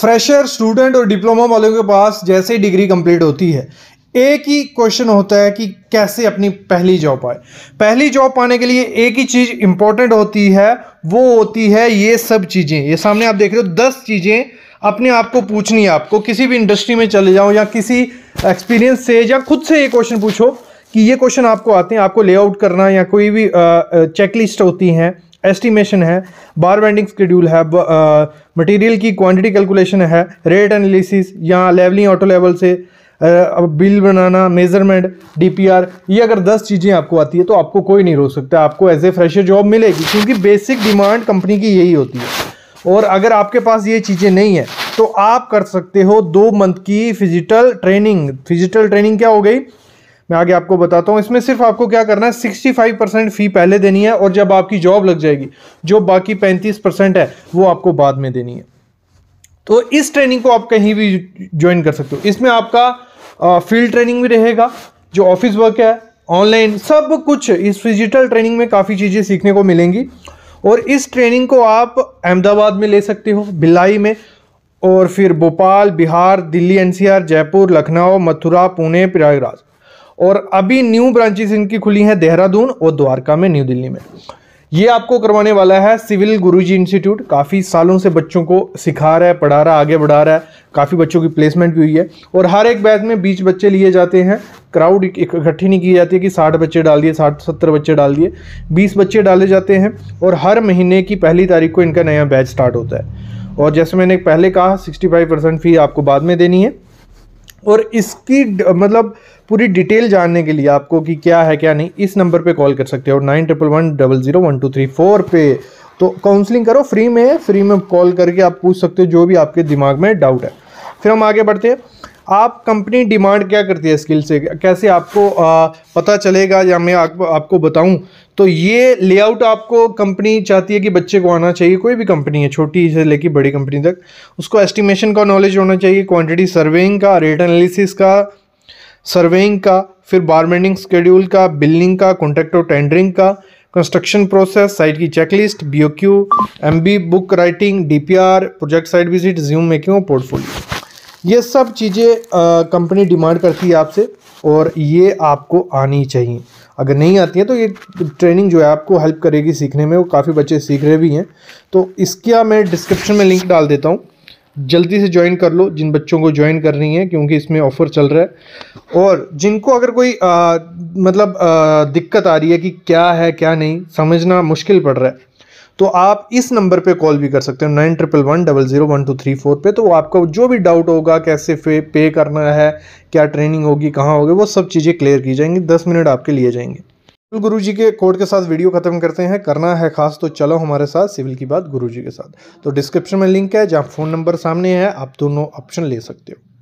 fresher student और diploma वालों के पास जैसे ही डिग्री कंप्लीट होती है एक ही क्वेश्चन होता है कि कैसे अपनी पहली जॉब पाए पहली जॉब पाने के लिए एक ही चीज़ इंपॉर्टेंट होती है वो होती है ये सब चीज़ें ये सामने आप देख रहे हो दस चीज़ें अपने आप को पूछनी है आपको किसी भी इंडस्ट्री में चले जाओ या किसी एक्सपीरियंस से या खुद से ये क्वेश्चन पूछो कि ये क्वेश्चन आपको आते हैं आपको लेआउट करना या कोई भी चेकलिस्ट होती हैं एस्टिमेशन है बार बैंडिंग स्कड्यूल है मटेरियल की क्वांटिटी कैलकुलेशन है रेट एनालिसिस या लेवलिंग ऑटो लेवल से अब बिल बनाना मेजरमेंट डीपीआर ये अगर 10 चीज़ें आपको आती है तो आपको कोई नहीं रोक सकता आपको एज ए फ्रेशर जॉब मिलेगी क्योंकि बेसिक डिमांड कंपनी की यही होती है और अगर आपके पास ये चीज़ें नहीं है तो आप कर सकते हो दो मंथ की फिजिटल ट्रेनिंग फिजिटल ट्रेनिंग क्या हो गई मैं आगे आपको बताता हूँ इसमें सिर्फ आपको क्या करना है सिक्सटी फाइव परसेंट फ़ी पहले देनी है और जब आपकी जॉब लग जाएगी जो बाकी पैंतीस परसेंट है वो आपको बाद में देनी है तो इस ट्रेनिंग को आप कहीं भी ज्वाइन कर सकते हो इसमें आपका फील्ड ट्रेनिंग भी रहेगा जो ऑफिस वर्क है ऑनलाइन सब कुछ इस डिजिटल ट्रेनिंग में काफ़ी चीज़ें सीखने को मिलेंगी और इस ट्रेनिंग को आप अहमदाबाद में ले सकते हो भिलाई में और फिर भोपाल बिहार दिल्ली एनसीआर जयपुर लखनऊ मथुरा पुणे प्रयागराज और अभी न्यू ब्रांचेस इनकी खुली हैं देहरादून और द्वारका में न्यू दिल्ली में ये आपको करवाने वाला है सिविल गुरुजी इंस्टीट्यूट काफ़ी सालों से बच्चों को सिखा रहा है पढ़ा रहा है आगे बढ़ा रहा है काफ़ी बच्चों की प्लेसमेंट भी हुई है और हर एक बैच में बीच बच्चे लिए जाते हैं क्राउड इकट्ठी नहीं की जाती है कि साठ बच्चे डाल दिए साठ सत्तर बच्चे डाल दिए बीस बच्चे डाले जाते हैं और हर महीने की पहली तारीख को इनका नया बैच स्टार्ट होता है और जैसे मैंने पहले कहा सिक्सटी फाइव परसेंट फ़ी आपको बाद में देनी है और इसकी मतलब पूरी डिटेल जानने के लिए आपको कि क्या है क्या नहीं इस नंबर पे कॉल कर सकते हो nine triple one double zero one two three four पे तो काउंसलिंग करो फ्री में फ्री में कॉल करके आप पूछ सकते हो जो भी आपके दिमाग में डाउट है फिर हम आगे बढ़ते हैं आप कंपनी डिमांड क्या करती है स्किल से कैसे आपको आ, पता चलेगा या मैं आप, आपको बताऊं तो ये लेआउट आपको कंपनी चाहती है कि बच्चे को आना चाहिए कोई भी कंपनी है छोटी से लेकर बड़ी कंपनी तक उसको एस्टिमेशन का नॉलेज होना चाहिए क्वान्टिटी सर्वेइंग का रेट एनालिसिस का सर्वेइंग का फिर बारमेंडिंग स्केड्यूल का बिल्डिंग का कॉन्ट्रैक्ट और टेंडरिंग का कंस्ट्रक्शन प्रोसेस साइट की checklist B O Q M B book writing D P R project site visit resume making और पोर्टफोलियो ये सब चीज़ें कंपनी डिमांड करती है आपसे और ये आपको आनी चाहिए अगर नहीं आती है तो ये ट्रेनिंग जो है आपको हेल्प करेगी सीखने में वो काफ़ी बच्चे सीख रहे भी हैं तो इसका मैं डिस्क्रिप्शन में लिंक डाल देता हूँ जल्दी से ज्वाइन कर लो जिन बच्चों को ज्वाइन करनी है क्योंकि इसमें ऑफ़र चल रहा है और जिनको अगर कोई आ, मतलब आ, दिक्कत आ रही है कि क्या है क्या नहीं समझना मुश्किल पड़ रहा है तो आप इस नंबर पे कॉल भी कर सकते हो nine triple one double zero one two three four पर तो आपका जो भी डाउट होगा कैसे पे करना है क्या ट्रेनिंग होगी कहाँ होगी वो सब चीज़ें क्लियर की जाएंगी दस मिनट आपके लिए जाएंगे गुरु जी के कोड के साथ वीडियो खत्म करते हैं करना है खास तो चलो हमारे साथ सिविल की बात गुरु जी के साथ तो डिस्क्रिप्शन में लिंक है जहाँ फ़ोन नंबर सामने है आप दोनों ऑप्शन ले सकते हो